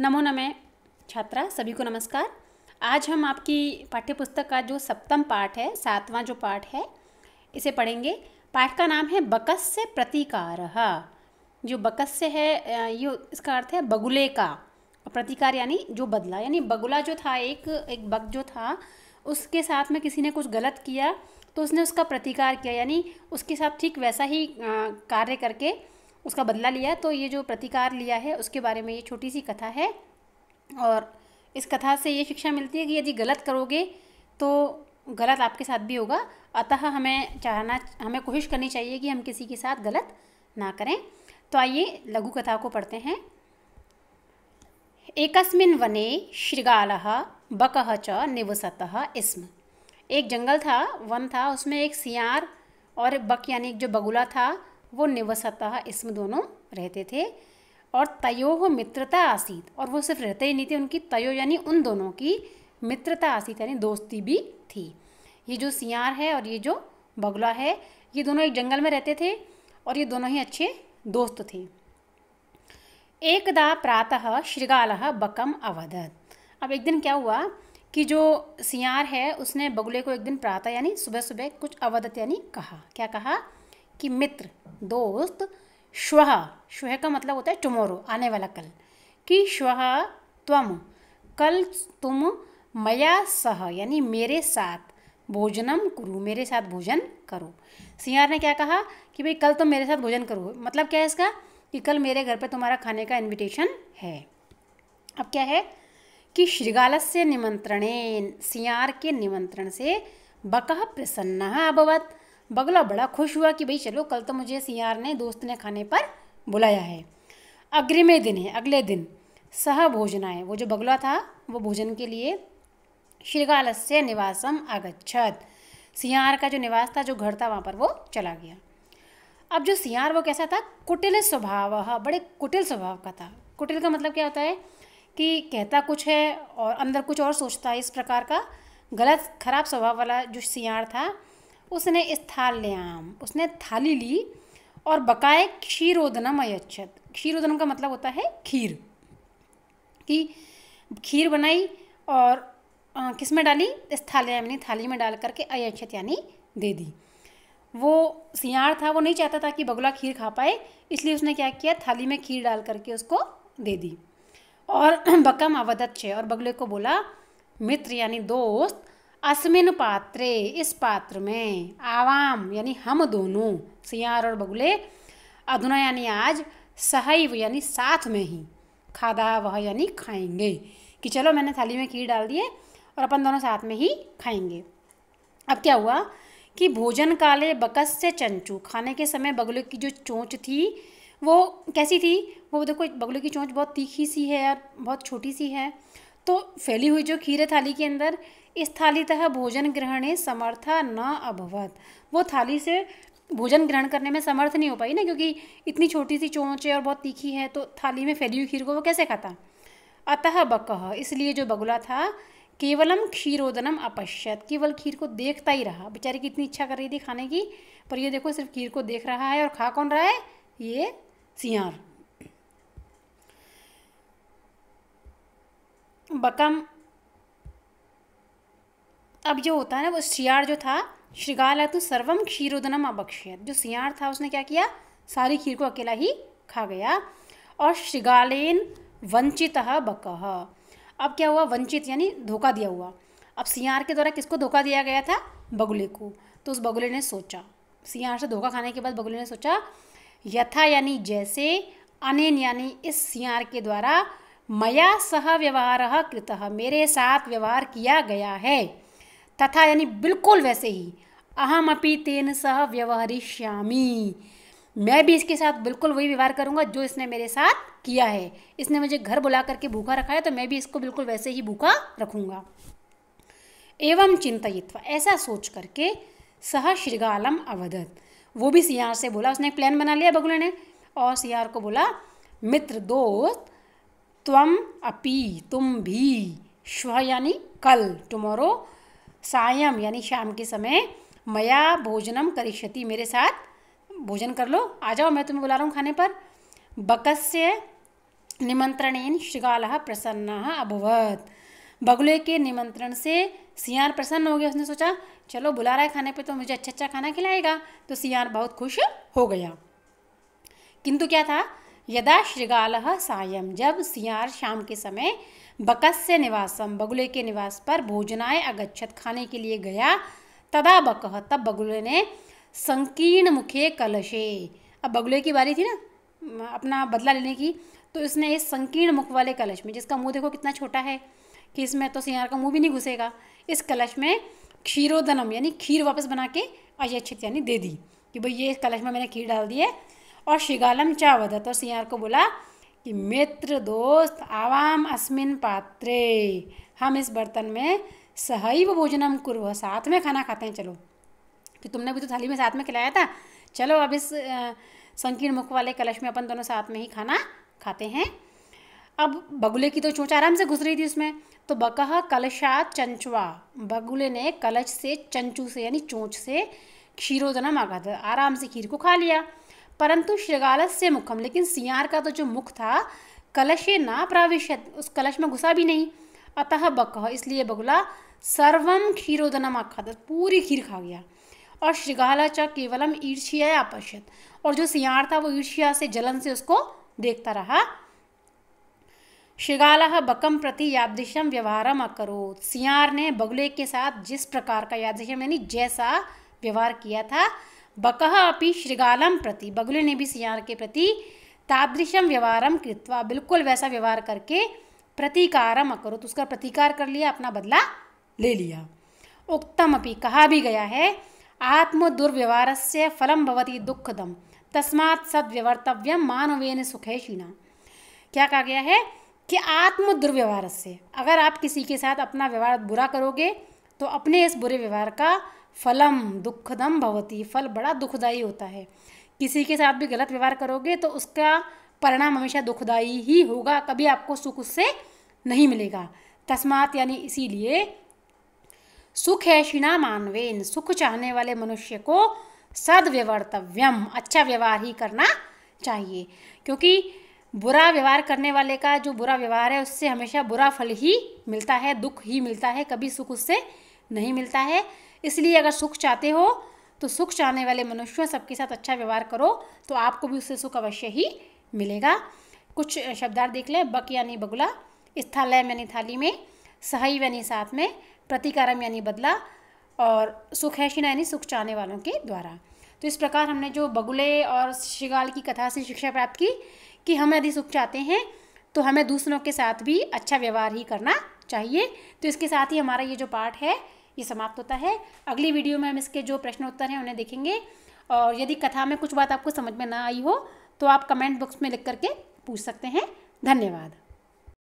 नमो नमः छात्रा सभी को नमस्कार आज हम आपकी पाठ्यपुस्तक का जो सप्तम पाठ है सातवां जो पाठ है इसे पढ़ेंगे पाठ का नाम है बकस्य प्रतिकार जो बकस्य है ये इसका अर्थ है बगुले का प्रतिकार यानी जो बदला यानी बगुला जो था एक एक बग जो था उसके साथ में किसी ने कुछ गलत किया तो उसने उसका प्रतिकार किया यानी उसके साथ ठीक वैसा ही कार्य करके उसका बदला लिया तो ये जो प्रतिकार लिया है उसके बारे में ये छोटी सी कथा है और इस कथा से ये शिक्षा मिलती है कि यदि गलत करोगे तो गलत आपके साथ भी होगा अतः हमें चाहना हमें कोशिश करनी चाहिए कि हम किसी के साथ गलत ना करें तो आइए लघु कथा को पढ़ते हैं एकस्मिन वने श्रृगाल बक च निवसत इसम एक जंगल था वन था उसमें एक सियार और बक यानी जो बगुला था वो निवसतः इसमें दोनों रहते थे और तयो मित्रता आसीत और वो सिर्फ रहते ही नहीं थे उनकी तयो यानी उन दोनों की मित्रता आसीत यानी दोस्ती भी थी ये जो सियार है और ये जो बगुला है ये दोनों एक जंगल में रहते थे और ये दोनों ही अच्छे दोस्त थे एकदा प्रातः श्रृगाल बकम अवधत अब एक दिन क्या हुआ कि जो सियार है उसने बगुले को एक दिन प्रातः यानी सुबह सुबह कुछ अवधत यानी कहा क्या कहा कि मित्र दोस्त श्वः श्वः का मतलब होता है टुमोरो आने वाला कल कि श्वः तम कल तुम मया सह यानी मेरे साथ भोजनम करो मेरे साथ भोजन करो सिंगार ने क्या कहा कि भाई कल तुम मेरे साथ भोजन करो मतलब क्या है इसका कि कल मेरे घर पर तुम्हारा खाने का इनविटेशन है अब क्या है कि श्रीगालस्य निमंत्रणे सियार के निमंत्रण से बकह प्रसन्न अभवत बगला बड़ा खुश हुआ कि भाई चलो कल तो मुझे सियार ने दोस्त ने खाने पर बुलाया है अग्रिमे दिन है अगले दिन सह भोजनाए वो जो बगला था वो भोजन के लिए श्रीगालस्य निवासम आगछत सियार का जो निवास था जो घर था वहाँ पर वो चला गया अब जो सियार वो कैसा था कुटिल स्वभाव बड़े कुटिल स्वभाव का था कुटिल का मतलब क्या होता है कि कहता कुछ है और अंदर कुछ और सोचता है इस प्रकार का गलत खराब स्वभाव वाला जो सियार था उसने स्थाल्याम उसने थाली ली और बकाए क्षीरोदनम अयच्छत क्षीरोदनम का मतलब होता है खीर कि खीर बनाई और किस में डाली इस यानी थाली में डाल करके अयच्छत यानी दे दी वो सियाड़ था वो नहीं चाहता था कि बगुला खीर खा पाए इसलिए उसने क्या किया थाली में खीर डाल करके उसको दे दी और बकम अवदत और बगले को बोला मित्र यानी दोस्त अस्मिन पात्रे इस पात्र में आवाम यानी हम दोनों सियार और बगुले अधुना यानी आज सहैव यानी साथ में ही खादा वह यानी खाएंगे कि चलो मैंने थाली में खीर डाल दिए और अपन दोनों साथ में ही खाएंगे अब क्या हुआ कि भोजन काले बकस से चंचू खाने के समय बगुले की जो चोंच थी वो कैसी थी वो देखो बगुले की चोंच बहुत तीखी सी है और बहुत छोटी सी है तो फैली हुई जो खीर है थाली के अंदर इस थालीतः भोजन ग्रहणे समर्था न अभवत वो थाली से भोजन ग्रहण करने में समर्थ नहीं हो पाई ना क्योंकि इतनी छोटी सी चोंच है और बहुत तीखी है तो थाली में फैली हुई खीर को वो कैसे खाता अतः बकह इसलिए जो बगुला था केवलम खीरोदनम अपश्यत केवल खीर को देखता ही रहा बेचारे की इतनी इच्छा कर रही थी खाने की पर ये देखो सिर्फ खीर को देख रहा है और खा कौन रहा है ये सियार बकम अब जो होता है ना वो सियार जो था तो सर्वम क्षीरोदनम अभक्ष्यत जो सियार था उसने क्या किया सारी खीर को अकेला ही खा गया और श्रृगालेन वंचित बकह अब क्या हुआ वंचित यानी धोखा दिया हुआ अब सियार के द्वारा किसको धोखा दिया गया था बगुले को तो उस बगुले ने सोचा सियार से धोखा खाने के बाद बगुले ने सोचा यथा यानी जैसे अनेन यानी इस सियार के द्वारा मया सह व्यवहार कृत मेरे साथ व्यवहार किया गया है तथा यानी बिल्कुल वैसे ही अहम अपी तेन सह व्यवहरिष्यामी मैं भी इसके साथ बिल्कुल वही व्यवहार करूंगा जो इसने मेरे साथ किया है इसने मुझे घर बुला करके भूखा रखा है तो मैं भी इसको बिल्कुल वैसे ही भूखा रखूंगा एवं चिंतित ऐसा सोच करके सह श्रृगालम अवधत वो भी सियार से बोला उसने एक प्लान बना लिया बगुले ने और सियार को बोला मित्र दोस्त त्वम अपी तुम भी श्व यानी कल टुमारो सायम यानी शाम के समय मया भोजनम करिष्यति मेरे साथ भोजन कर लो आ जाओ मैं तुम्हें बुला रहा हूँ खाने पर बकस्य निमंत्रणेन श्रृगाल प्रसन्न अभवत बगुले के निमंत्रण से सियार प्रसन्न हो गया उसने सोचा चलो बुला रहा है खाने पे तो मुझे अच्छा अच्छा खाना खिलाएगा तो सियार बहुत खुश हो गया किंतु क्या था यदा श्रृगाल सायम जब सियार शाम के समय बकस्य निवासम बगुले के निवास पर भोजनाय अगच्छत खाने के लिए गया तदा बकह तब बगुले ने संकीर्ण मुखे कलशे अब बगुले की बारी थी ना अपना बदला लेने की तो इसने इस संकीर्ण मुख वाले कलश में जिसका मुंह देखो कितना छोटा है कि इसमें तो सिंहार का मुंह भी नहीं घुसेगा इस कलश में क्षीरोदनम यानी खीर वापस बना के अयक्षित यानी दे दी कि भाई ये कलश में मैंने खीर डाल दी है और शिगालम चावदत और सिंहार को बोला कि मित्र दोस्त आवाम अस्मिन पात्रे हम इस बर्तन में सहैव भोजनम कुर साथ में खाना खाते हैं चलो कि तो तुमने भी तो थाली में साथ में खिलाया था चलो अब इस संकीर्ण मुख वाले कलश में अपन दोनों साथ में ही खाना खाते हैं अब बगुले की तो चोच आराम से घुस रही थी उसमें तो बकह कलशा चंचवा बगुले ने कलश से चंचू से यानी चोंच से क्षीरोदना मांगा था आराम से खीर को खा लिया परंतु श्रगालस से मुखम लेकिन सियार का तो जो मुख था कलश ना प्राविश्य उस कलश में घुसा भी नहीं अतः बक इसलिए बगुला सर्वम क्षीरोदनम आखादत पूरी खीर खा गया और श्रृगाला च केवलम ईर्ष्या अपश्यत और जो सियार था वो ईर्ष्या से जलन से उसको देखता रहा श्रृगाल बकम प्रति यादृशम व्यवहारम अकरोत सियार ने बगुले के साथ जिस प्रकार का यादृशम यानी जैसा व्यवहार किया था बक अभी श्रृगालम प्रति बगुले ने भी सियार के प्रति तादृशम व्यवहारम कृत्वा बिल्कुल वैसा व्यवहार करके प्रतिकारम अकरो तो उसका प्रतिकार कर लिया अपना बदला ले लिया उक्तम अपि कहा भी गया है आत्म दुर्व्यवहार से फलम भवती दुखदम तस्मात् सदव्यवर्तव्यम मानवेन सुखेशिना क्या कहा गया है कि आत्म दुर्व्यवहार से अगर आप किसी के साथ अपना व्यवहार बुरा करोगे तो अपने इस बुरे व्यवहार का फलम दुखदम भवती फल बड़ा दुखदायी होता है किसी के साथ भी गलत व्यवहार करोगे तो उसका परिणाम हमेशा दुखदायी ही होगा कभी आपको सुख उससे नहीं मिलेगा तस्मात यानी इसीलिए सुख है शिणा मानवेन सुख चाहने वाले मनुष्य को सदव्यवर्तव्यम अच्छा व्यवहार ही करना चाहिए क्योंकि बुरा व्यवहार करने वाले का जो बुरा व्यवहार है उससे हमेशा बुरा फल ही मिलता है दुख ही मिलता है कभी सुख उससे नहीं मिलता है इसलिए अगर सुख चाहते हो तो सुख चाहने वाले मनुष्यों सबके साथ अच्छा व्यवहार करो तो आपको भी उससे सुख अवश्य ही मिलेगा कुछ शब्दार्थ देख लें बक यानी बगुला स्थालयम यानी थाली में सहैव यानी साथ में प्रतिकारम यानी बदला और सुखैशिना यानी सुख चाहने वालों के द्वारा तो इस प्रकार हमने जो बगुले और शिगाल की कथा से शिक्षा प्राप्त की कि हम यदि सुख चाहते हैं तो हमें दूसरों के साथ भी अच्छा व्यवहार ही करना चाहिए तो इसके साथ ही हमारा ये जो पाठ है ये समाप्त होता है अगली वीडियो में हम इसके जो प्रश्न उत्तर हैं उन्हें देखेंगे और यदि कथा में कुछ बात आपको समझ में ना आई हो तो आप कमेंट बॉक्स में लिख करके पूछ सकते हैं धन्यवाद